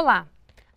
Olá!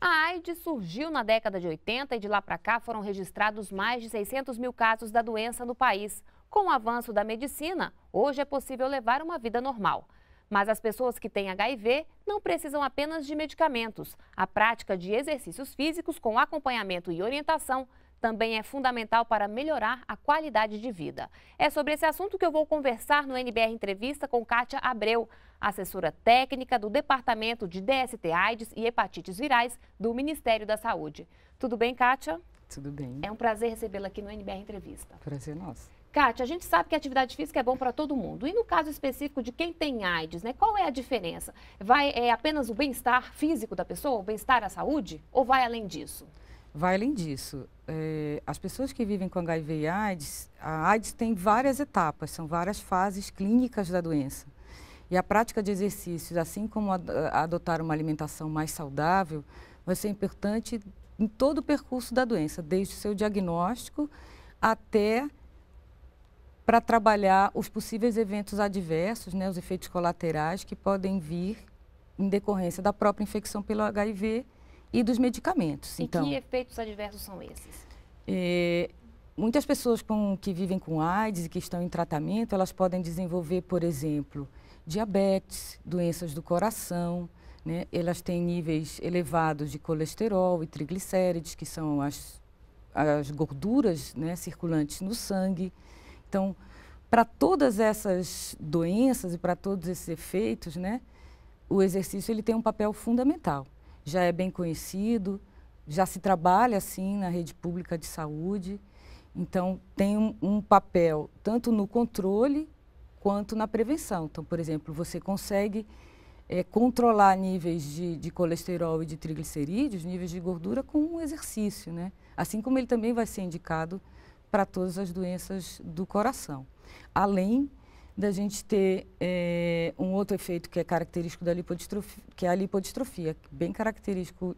A AIDS surgiu na década de 80 e de lá para cá foram registrados mais de 600 mil casos da doença no país. Com o avanço da medicina, hoje é possível levar uma vida normal. Mas as pessoas que têm HIV não precisam apenas de medicamentos. A prática de exercícios físicos com acompanhamento e orientação também é fundamental para melhorar a qualidade de vida. É sobre esse assunto que eu vou conversar no NBR Entrevista com Kátia Abreu, assessora técnica do Departamento de DST AIDS e Hepatites Virais do Ministério da Saúde. Tudo bem, Kátia? Tudo bem. É um prazer recebê-la aqui no NBR Entrevista. Prazer é nosso. Kátia, a gente sabe que a atividade física é bom para todo mundo. E no caso específico de quem tem AIDS, né, qual é a diferença? Vai é apenas o bem-estar físico da pessoa, o bem-estar, a saúde, ou vai além disso? vai além disso. É, as pessoas que vivem com HIV e AIDS, a AIDS tem várias etapas, são várias fases clínicas da doença. E a prática de exercícios, assim como adotar uma alimentação mais saudável, vai ser importante em todo o percurso da doença, desde o seu diagnóstico até para trabalhar os possíveis eventos adversos, né, os efeitos colaterais que podem vir em decorrência da própria infecção pelo HIV e dos medicamentos. E então, que efeitos adversos são esses? É, muitas pessoas com, que vivem com AIDS e que estão em tratamento, elas podem desenvolver, por exemplo, diabetes, doenças do coração, né? elas têm níveis elevados de colesterol e triglicérides, que são as, as gorduras né, circulantes no sangue. Então, para todas essas doenças e para todos esses efeitos, né, o exercício ele tem um papel fundamental já é bem conhecido, já se trabalha assim na rede pública de saúde. Então, tem um, um papel tanto no controle quanto na prevenção. Então, por exemplo, você consegue é, controlar níveis de, de, colesterol e de triglicerídeos, níveis de gordura, com um exercício, né? Assim como ele também vai ser indicado para todas as doenças do coração. Além da gente ter é, um outro efeito que é característico da lipodistrofia, que é a lipodistrofia, bem característico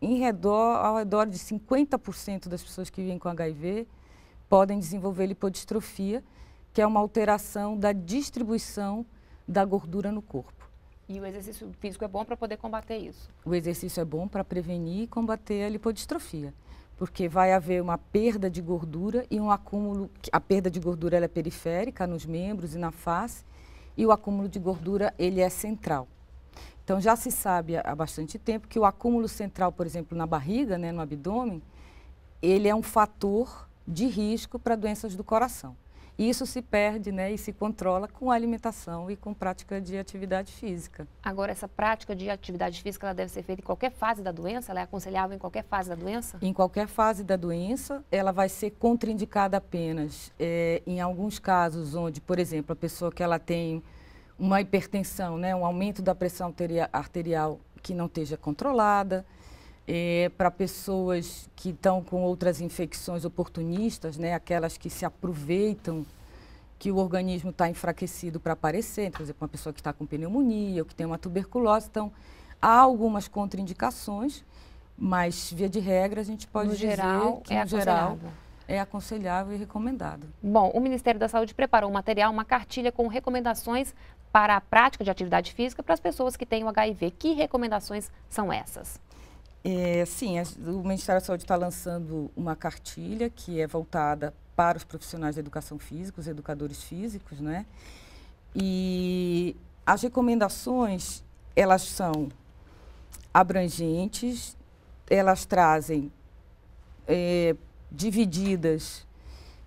em redor, ao redor de 50% das pessoas que vivem com HIV podem desenvolver lipodistrofia, que é uma alteração da distribuição da gordura no corpo. E o exercício físico é bom para poder combater isso? O exercício é bom para prevenir e combater a lipodistrofia porque vai haver uma perda de gordura e um acúmulo. A perda de gordura é periférica nos membros e na face, e o acúmulo de gordura ele é central. Então já se sabe há bastante tempo que o acúmulo central, por exemplo, na barriga, né, no abdômen, ele é um fator de risco para doenças do coração isso se perde né, e se controla com alimentação e com prática de atividade física. Agora, essa prática de atividade física ela deve ser feita em qualquer fase da doença? Ela é aconselhável em qualquer fase da doença? Em qualquer fase da doença, ela vai ser contraindicada apenas é, em alguns casos onde, por exemplo, a pessoa que ela tem uma hipertensão, né, um aumento da pressão arterial que não esteja controlada, é, para pessoas que estão com outras infecções oportunistas, né, aquelas que se aproveitam que o organismo está enfraquecido para aparecer, por exemplo, uma pessoa que está com pneumonia ou que tem uma tuberculose. Então, há algumas contraindicações, mas via de regra a gente pode no dizer geral, que, é no geral, é aconselhável e recomendado. Bom, o Ministério da Saúde preparou um material, uma cartilha com recomendações para a prática de atividade física para as pessoas que têm o HIV. Que recomendações são essas? É, sim, a, o Ministério da Saúde está lançando uma cartilha que é voltada para os profissionais da educação física, os educadores físicos, né? E as recomendações, elas são abrangentes, elas trazem é, divididas.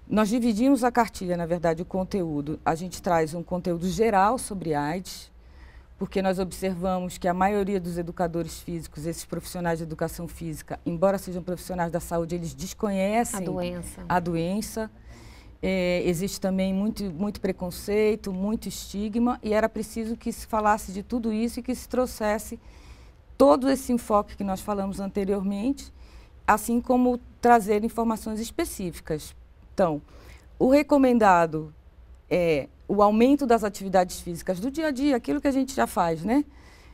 Nós dividimos a cartilha, na verdade, o conteúdo. A gente traz um conteúdo geral sobre AIDS, porque nós observamos que a maioria dos educadores físicos, esses profissionais de educação física, embora sejam profissionais da saúde, eles desconhecem a doença. A doença. É, existe também muito, muito preconceito, muito estigma, e era preciso que se falasse de tudo isso e que se trouxesse todo esse enfoque que nós falamos anteriormente, assim como trazer informações específicas. Então, o recomendado é, o aumento das atividades físicas do dia a dia, aquilo que a gente já faz, né?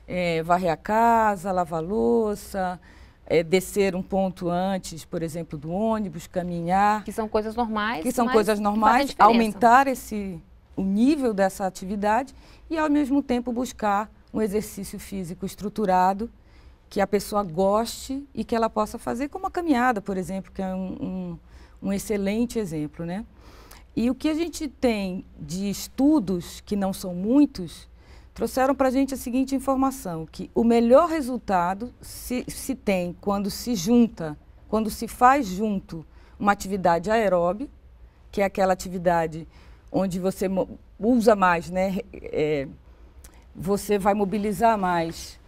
É, varrer a casa, lavar a louça, é, descer um ponto antes, por exemplo, do ônibus, caminhar. Que são coisas normais. Que são coisas normais, aumentar esse, o nível dessa atividade e, ao mesmo tempo, buscar um exercício físico estruturado que a pessoa goste e que ela possa fazer, como a caminhada, por exemplo, que é um, um, um excelente exemplo, né? E o que a gente tem de estudos, que não são muitos, trouxeram para a gente a seguinte informação, que o melhor resultado se, se tem quando se junta, quando se faz junto uma atividade aeróbica, que é aquela atividade onde você usa mais, né? É, você vai mobilizar mais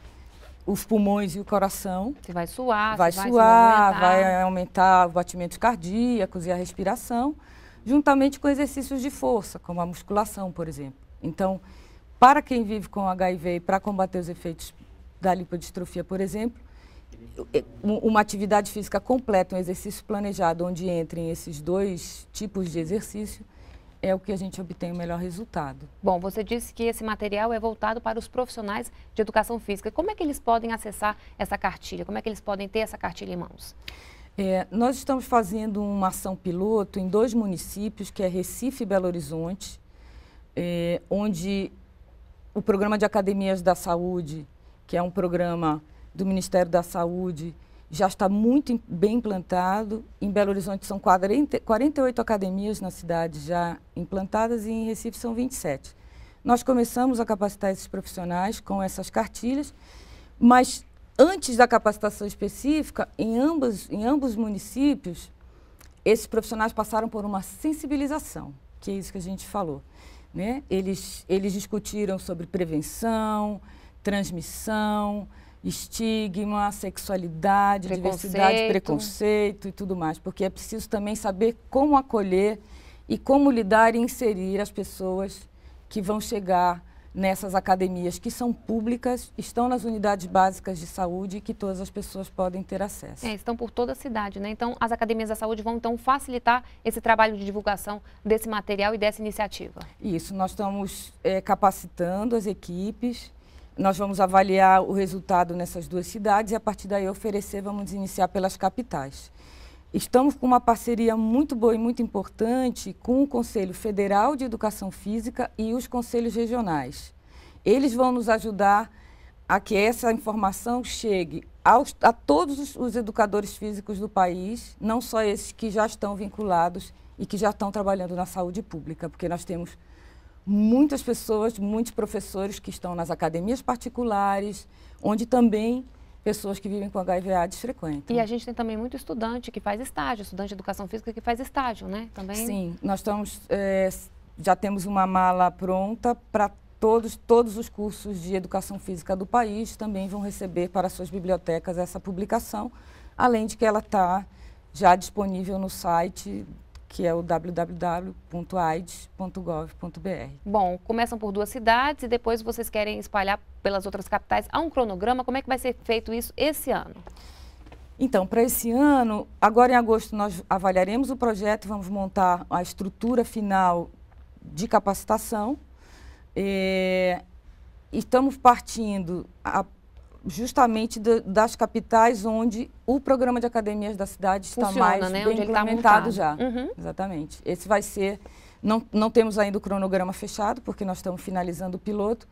os pulmões e o coração. Você vai suar, vai suar, vai aumentar os batimentos cardíacos e a respiração juntamente com exercícios de força, como a musculação, por exemplo. Então, para quem vive com HIV e para combater os efeitos da lipodistrofia, por exemplo, uma atividade física completa, um exercício planejado, onde entrem esses dois tipos de exercício, é o que a gente obtém o melhor resultado. Bom, você disse que esse material é voltado para os profissionais de educação física. Como é que eles podem acessar essa cartilha? Como é que eles podem ter essa cartilha em mãos? É, nós estamos fazendo uma ação piloto em dois municípios, que é Recife e Belo Horizonte, é, onde o programa de academias da saúde, que é um programa do Ministério da Saúde, já está muito bem implantado. Em Belo Horizonte são 40, 48 academias na cidade já implantadas e em Recife são 27. Nós começamos a capacitar esses profissionais com essas cartilhas, mas Antes da capacitação específica, em ambos, em ambos os municípios, esses profissionais passaram por uma sensibilização, que é isso que a gente falou. Né? Eles, eles discutiram sobre prevenção, transmissão, estigma, sexualidade, preconceito. diversidade, preconceito e tudo mais, porque é preciso também saber como acolher e como lidar e inserir as pessoas que vão chegar nessas academias que são públicas, estão nas unidades básicas de saúde que todas as pessoas podem ter acesso. É, estão por toda a cidade, né? Então, as academias da saúde vão então facilitar esse trabalho de divulgação desse material e dessa iniciativa. Isso, nós estamos é, capacitando as equipes. Nós vamos avaliar o resultado nessas duas cidades e a partir daí oferecer, vamos iniciar pelas capitais. Estamos com uma parceria muito boa e muito importante com o Conselho Federal de Educação Física e os conselhos regionais. Eles vão nos ajudar a que essa informação chegue aos, a todos os, os educadores físicos do país, não só esses que já estão vinculados e que já estão trabalhando na saúde pública, porque nós temos muitas pessoas, muitos professores que estão nas academias particulares, onde também pessoas que vivem com HIV AIDS frequentam. E a gente tem também muito estudante que faz estágio, estudante de educação física que faz estágio, né? Também... Sim, nós estamos, é, já temos uma mala pronta para todos, todos os cursos de educação física do país também vão receber para suas bibliotecas essa publicação, além de que ela está já disponível no site que é o www.aids.gov.br. Bom, começam por duas cidades e depois vocês querem espalhar pelas outras capitais. Há um cronograma? Como é que vai ser feito isso esse ano? Então, para esse ano, agora em agosto nós avaliaremos o projeto, vamos montar a estrutura final de capacitação. É, estamos partindo a, justamente do, das capitais onde o programa de academias da cidade está mais né? bem tá implementado tá já. Uhum. Exatamente. Esse vai ser, não, não temos ainda o cronograma fechado, porque nós estamos finalizando o piloto,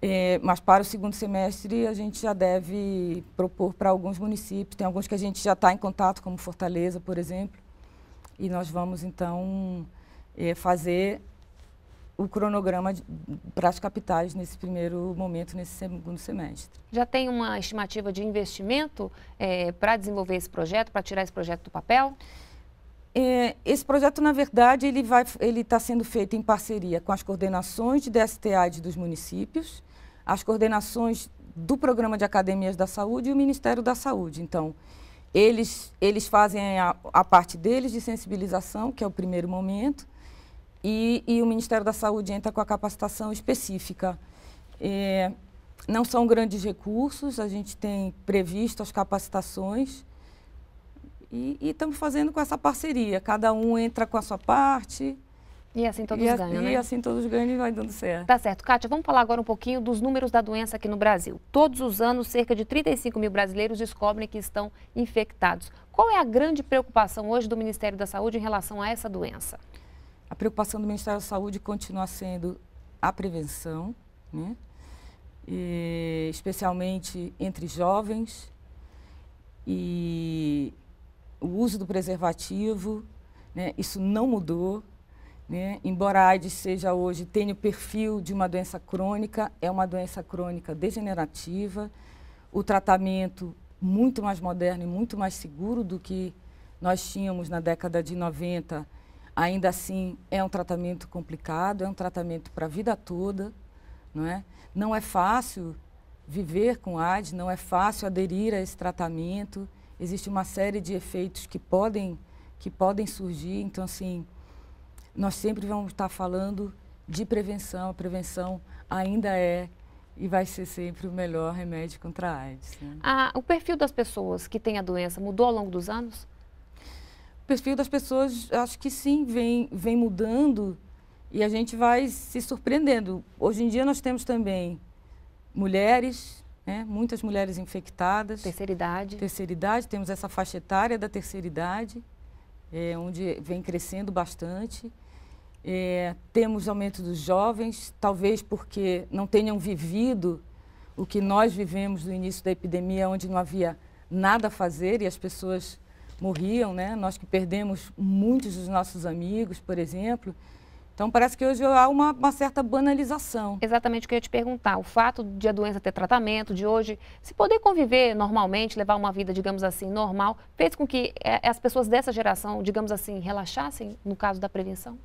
é, mas para o segundo semestre a gente já deve propor para alguns municípios, tem alguns que a gente já está em contato, como Fortaleza, por exemplo, e nós vamos então é, fazer o cronograma para as capitais nesse primeiro momento, nesse segundo semestre. Já tem uma estimativa de investimento é, para desenvolver esse projeto, para tirar esse projeto do papel? É, esse projeto, na verdade, ele está sendo feito em parceria com as coordenações de DSTAD dos municípios, as coordenações do Programa de Academias da Saúde e o Ministério da Saúde. Então, eles, eles fazem a, a parte deles de sensibilização, que é o primeiro momento, e, e o Ministério da Saúde entra com a capacitação específica. É, não são grandes recursos, a gente tem previsto as capacitações e estamos fazendo com essa parceria. Cada um entra com a sua parte. E assim todos e, ganham, e né? E assim todos ganham e vai dando certo. Tá certo. Kátia, vamos falar agora um pouquinho dos números da doença aqui no Brasil. Todos os anos, cerca de 35 mil brasileiros descobrem que estão infectados. Qual é a grande preocupação hoje do Ministério da Saúde em relação a essa doença? A preocupação do Ministério da Saúde continua sendo a prevenção, né? E, especialmente entre jovens, e o uso do preservativo, né? isso não mudou. Né? Embora a AIDS seja hoje, tenha o perfil de uma doença crônica, é uma doença crônica degenerativa, o tratamento muito mais moderno e muito mais seguro do que nós tínhamos na década de 90 Ainda assim, é um tratamento complicado, é um tratamento para a vida toda, não é? Não é fácil viver com AIDS, não é fácil aderir a esse tratamento. Existe uma série de efeitos que podem que podem surgir, então assim, nós sempre vamos estar falando de prevenção. A prevenção ainda é e vai ser sempre o melhor remédio contra a AIDS. Né? Ah, o perfil das pessoas que têm a doença mudou ao longo dos anos? perfil das pessoas, acho que sim, vem, vem mudando e a gente vai se surpreendendo. Hoje em dia nós temos também mulheres, né, muitas mulheres infectadas. Terceira idade. Terceira idade, temos essa faixa etária da terceira idade, é, onde vem crescendo bastante. É, temos aumento dos jovens, talvez porque não tenham vivido o que nós vivemos no início da epidemia, onde não havia nada a fazer e as pessoas morriam, né? Nós que perdemos muitos dos nossos amigos, por exemplo. Então parece que hoje há uma, uma certa banalização. Exatamente o que eu ia te perguntar. O fato de a doença ter tratamento, de hoje se poder conviver normalmente, levar uma vida, digamos assim, normal, fez com que é, as pessoas dessa geração, digamos assim, relaxassem no caso da prevenção?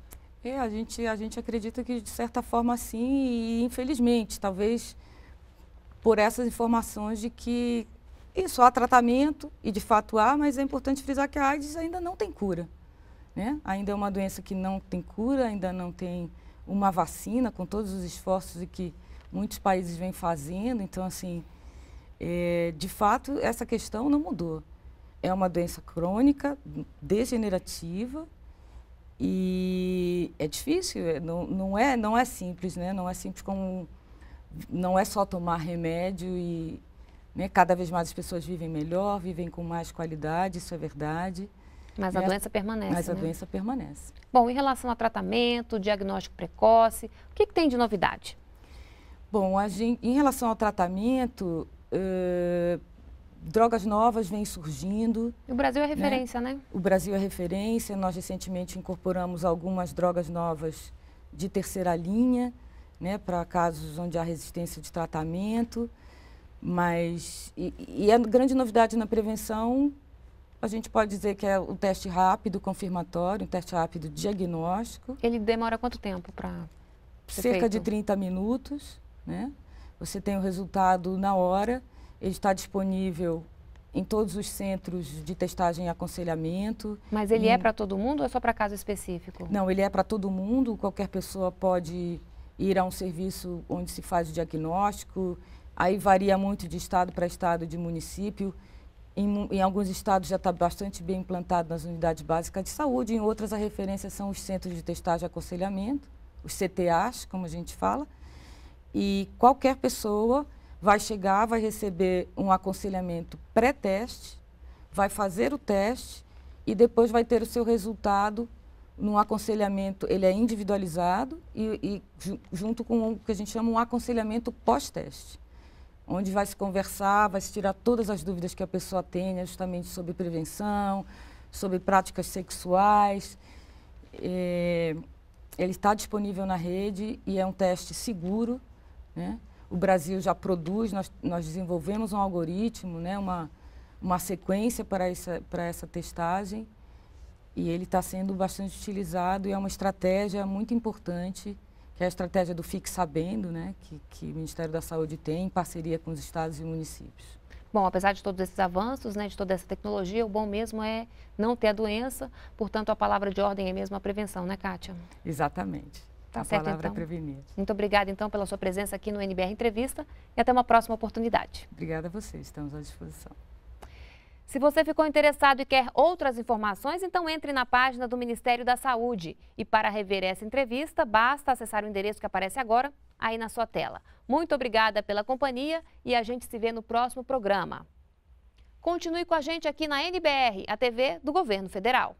É, a gente, a gente acredita que de certa forma sim, e infelizmente, talvez por essas informações de que e só há tratamento, e de fato há, mas é importante frisar que a AIDS ainda não tem cura. Né? Ainda é uma doença que não tem cura, ainda não tem uma vacina, com todos os esforços que muitos países vêm fazendo. Então, assim, é, de fato, essa questão não mudou. É uma doença crônica, degenerativa, e é difícil, é, não, não, é, não é simples, né? Não é simples como. Não é só tomar remédio e, né? Cada vez mais as pessoas vivem melhor, vivem com mais qualidade, isso é verdade. Mas a doença permanece. Mas a né? doença permanece. Bom, em relação ao tratamento, diagnóstico precoce, o que, que tem de novidade? Bom, gente, em relação ao tratamento, uh, drogas novas vêm surgindo. O Brasil é né? referência, né? né? O Brasil é referência. Nós recentemente incorporamos algumas drogas novas de terceira linha, né, para casos onde há resistência de tratamento. Mas, e, e, a grande novidade na prevenção, a gente pode dizer que é o teste rápido confirmatório, um teste rápido diagnóstico. Ele demora quanto tempo para Cerca feito? de 30 minutos, né? Você tem o resultado na hora, ele está disponível em todos os centros de testagem e aconselhamento. Mas ele é para todo mundo ou é só para caso específico? Não, ele é para todo mundo, qualquer pessoa pode ir a um serviço onde se faz o diagnóstico, Aí varia muito de estado para estado, de município. Em, em alguns estados já está bastante bem implantado nas unidades básicas de saúde, em outras a referência são os centros de testagem e aconselhamento, os CTAs, como a gente fala. E qualquer pessoa vai chegar, vai receber um aconselhamento pré-teste, vai fazer o teste e depois vai ter o seu resultado num aconselhamento, ele é individualizado e, e junto com o que a gente chama um aconselhamento pós-teste onde vai se conversar, vai se tirar todas as dúvidas que a pessoa tenha, justamente sobre prevenção, sobre práticas sexuais. É, ele está disponível na rede e é um teste seguro. Né? O Brasil já produz, nós, nós desenvolvemos um algoritmo, né? uma, uma sequência para essa, para essa testagem e ele está sendo bastante utilizado e é uma estratégia muito importante que é a estratégia do Fique Sabendo, né, que, que o Ministério da Saúde tem em parceria com os estados e municípios. Bom, apesar de todos esses avanços, né, de toda essa tecnologia, o bom mesmo é não ter a doença, portanto, a palavra de ordem é mesmo a prevenção, né, Kátia? Exatamente. Tá a certo, palavra é então. é prevenir. Muito obrigada, então, pela sua presença aqui no NBR Entrevista e até uma próxima oportunidade. Obrigada a vocês, estamos à disposição. Se você ficou interessado e quer outras informações, então entre na página do Ministério da Saúde. E para rever essa entrevista, basta acessar o endereço que aparece agora aí na sua tela. Muito obrigada pela companhia e a gente se vê no próximo programa. Continue com a gente aqui na NBR, a TV do Governo Federal.